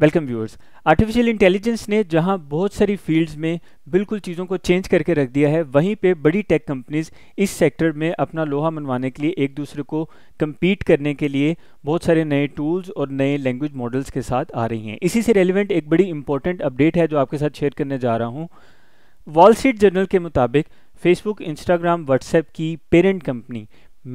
welcome viewers artificial intelligence ने जहां बहुत सारी फील्ड्स में बिल्कुल चीज़ों को चेंज करके रख दिया है वहीं पे बड़ी टेक कंपनीज इस सेक्टर में अपना लोहा मनवाने के लिए एक दूसरे को कम्पीट करने के लिए बहुत सारे नए टूल्स और नए लैंग्वेज मॉडल्स के साथ आ रही हैं इसी से रेलिवेंट एक बड़ी इंपॉर्टेंट अपडेट है जो आपके साथ शेयर करने जा रहा हूँ वॉल स्ट्रीट जर्नल के मुताबिक फेसबुक इंस्टाग्राम व्हाट्सएप की पेरेंट कंपनी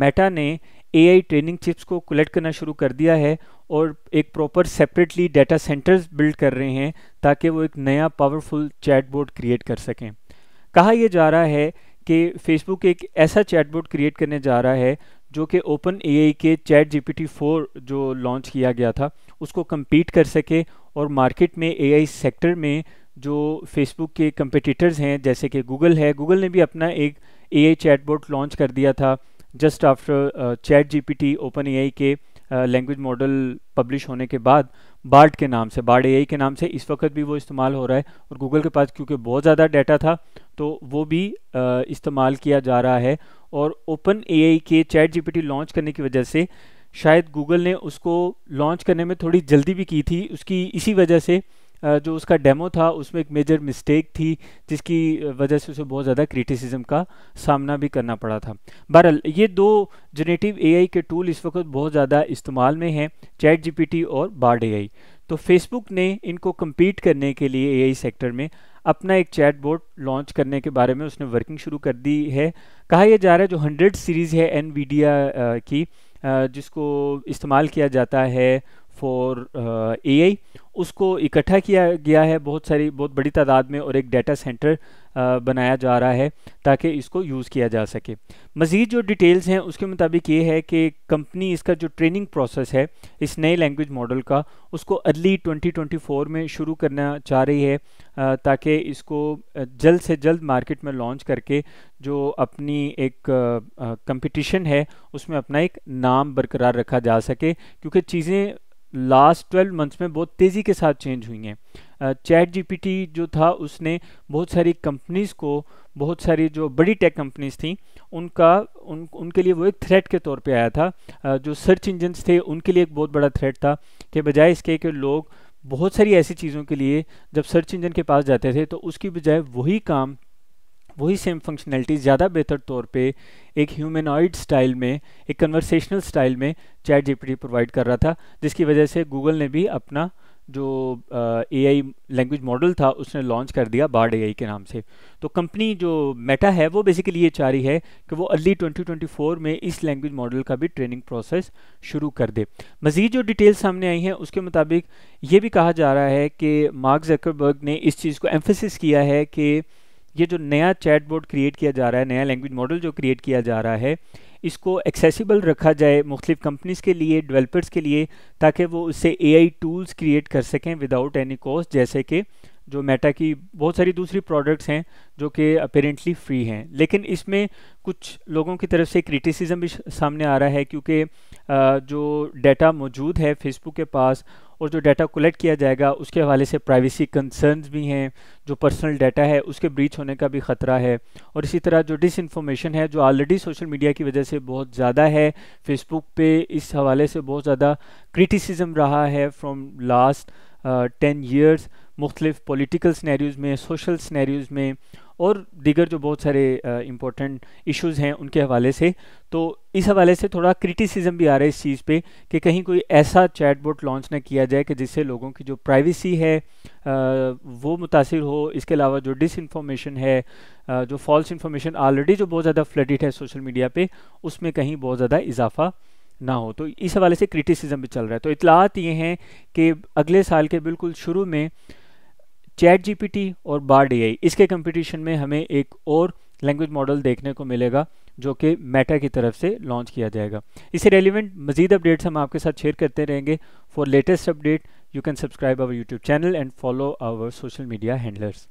मेटा ने एआई ट्रेनिंग चिप्स को कलेक्ट करना शुरू कर दिया है और एक proper separately data centres build कर रहे हैं ताकि वो एक नया पावरफुल चैटबोर्ड क्रिएट कर सकें कहा यह जा रहा है कि फेसबुक एक ऐसा चैटबोर्ड क्रिएट करने जा रहा है जो कि ओपन ए के चैट जी पी जो लॉन्च किया गया था उसको कम्पीट कर सके और मार्केट में ए सेक्टर में जो फेसबुक के कम्पिटिटर्स हैं जैसे कि गूगल है गूगल ने भी अपना एक ए आई बोर्ड लॉन्च कर दिया था just after chat GPT open AI के लैंग्वेज uh, मॉडल पब्लिश होने के बाद बार्ड के नाम से बार्ड एआई के नाम से इस वक्त भी वो इस्तेमाल हो रहा है और गूगल के पास क्योंकि बहुत ज़्यादा डाटा था तो वो भी uh, इस्तेमाल किया जा रहा है और ओपन एआई के चैट जीपीटी लॉन्च करने की वजह से शायद गूगल ने उसको लॉन्च करने में थोड़ी जल्दी भी की थी उसकी इसी वजह से जो उसका डेमो था उसमें एक मेजर मिस्टेक थी जिसकी वजह से उसे बहुत ज़्यादा क्रिटिसिज्म का सामना भी करना पड़ा था बहरहाल ये दो जनरेटिव एआई के टूल इस वक्त बहुत ज़्यादा इस्तेमाल में हैं चैट जीपीटी और बार्ड एआई तो फेसबुक ने इनको कम्पीट करने के लिए ए सेक्टर में अपना एक चैट बोर्ड लॉन्च करने के बारे में उसने वर्किंग शुरू कर दी है कहा यह जा रहा है जो हंड्रेड सीरीज़ है एन की जिसको इस्तेमाल किया जाता है फॉर ए आई उसको इकट्ठा किया गया है बहुत सारी बहुत बड़ी तादाद में और एक डाटा सेंटर बनाया जा रहा है ताकि इसको यूज़ किया जा सके मज़ीद जो डिटेल्स हैं उसके मुताबिक ये है कि कंपनी इसका जो ट्रेनिंग प्रोसेस है इस नए लैंग्वेज मॉडल का उसको अर्ली 2024 में शुरू करना चाह रही है ताकि इसको जल्द से जल्द मार्केट में लॉन्च करके जो अपनी एक कंपटीशन है उसमें अपना एक नाम बरकरार रखा जा सके क्योंकि चीज़ें लास्ट 12 मंथ्स में बहुत तेज़ी के साथ चेंज हुई हैं चैट जीपीटी जो था उसने बहुत सारी कंपनीज़ को बहुत सारी जो बड़ी टेक कंपनीज थी उनका उन उनके लिए वो एक थ्रेट के तौर पे आया था जो सर्च इंजन्स थे उनके लिए एक बहुत बड़ा थ्रेट था कि बजाय इसके कि लोग बहुत सारी ऐसी चीज़ों के लिए जब सर्च इंजन के पास जाते थे तो उसकी बजाय वही काम वही सेम फंक्शनैलिटी ज़्यादा बेहतर तौर पे एक ह्यूमेनॉइड स्टाइल में एक कन्वर्सेशनल स्टाइल में चैट जीपीटी प्रोवाइड कर रहा था जिसकी वजह से गूगल ने भी अपना जो ए आई लैंग्वेज मॉडल था उसने लॉन्च कर दिया बार्ड ए आई के नाम से तो कंपनी जो मेटा है वो बेसिकली ये चाह रही है कि वो अर्ली 2024 में इस लैंग्वेज मॉडल का भी ट्रेनिंग प्रोसेस शुरू कर दे मज़ीद जो डिटेल सामने आई हैं उसके मुताबिक ये भी कहा जा रहा है कि मार्क जकरबर्ग ने इस चीज़ को एम्फोसिस किया है कि ये जो नया बोर्ड क्रिएट किया जा रहा है नया लैंग्वेज मॉडल जो क्रिएट किया जा रहा है इसको एक्सेसिबल रखा जाए मुख्तफ कंपनीज़ के लिए डेवलपर्स के लिए ताकि वो उससे ए आई टूल्स क्रिएट कर सकें विदाउट एनी कॉस्ट जैसे कि जो मेटा की बहुत सारी दूसरी प्रोडक्ट्स हैं जो कि अपेरेंटली फ्री हैं लेकिन इसमें कुछ लोगों की तरफ से क्रिटिसिज्म भी सामने आ रहा है क्योंकि जो डेटा मौजूद है फेसबुक के पास और जो डाटा कलेक्ट किया जाएगा उसके हवाले से प्राइवेसी कंसर्न्स भी हैं जो पर्सनल डाटा है उसके ब्रीच होने का भी ख़तरा है और इसी तरह जो डिस इन्फॉर्मेशन है जो ऑलरेडी सोशल मीडिया की वजह से बहुत ज़्यादा है फेसबुक पे इस हवाले से बहुत ज़्यादा क्रिटिसिज्म रहा है फ्रॉम लास्ट टेन ईयर्स मुख्तलिफ़ पोलिटिकल स्नैरीज़ में सोशल स्नैरीज़ में और दीगर जो बहुत सारे इम्पोर्टेंट इश्यूज़ हैं उनके हवाले से तो इस हवाले से थोड़ा क्रिटिसिज्म भी आ रहा है इस चीज़ पे कि कहीं कोई ऐसा बोर्ड लॉन्च ना किया जाए कि जिससे लोगों की जो प्राइवेसी है आ, वो मुतासर हो इसके अलावा जो डिस इन्फॉर्मेशन है आ, जो फॉल्स इन्फॉर्मेशन ऑलरेडी जो बहुत ज़्यादा फ्लडिड है सोशल मीडिया पर उसमें कहीं बहुत ज़्यादा इजाफा ना हो तो इस हवाले से क्रिटिसिज्म भी चल रहा है तो इतलात ये हैं कि अगले साल के बिल्कुल शुरू में चैट जीपीटी और बार्ड आई इसके कंपटीशन में हमें एक और लैंग्वेज मॉडल देखने को मिलेगा जो कि मेटा की तरफ से लॉन्च किया जाएगा इसे रेलिवेंट मजीद अपडेट्स हम आपके साथ शेयर करते रहेंगे for latest update you can subscribe our YouTube channel and follow our social media handlers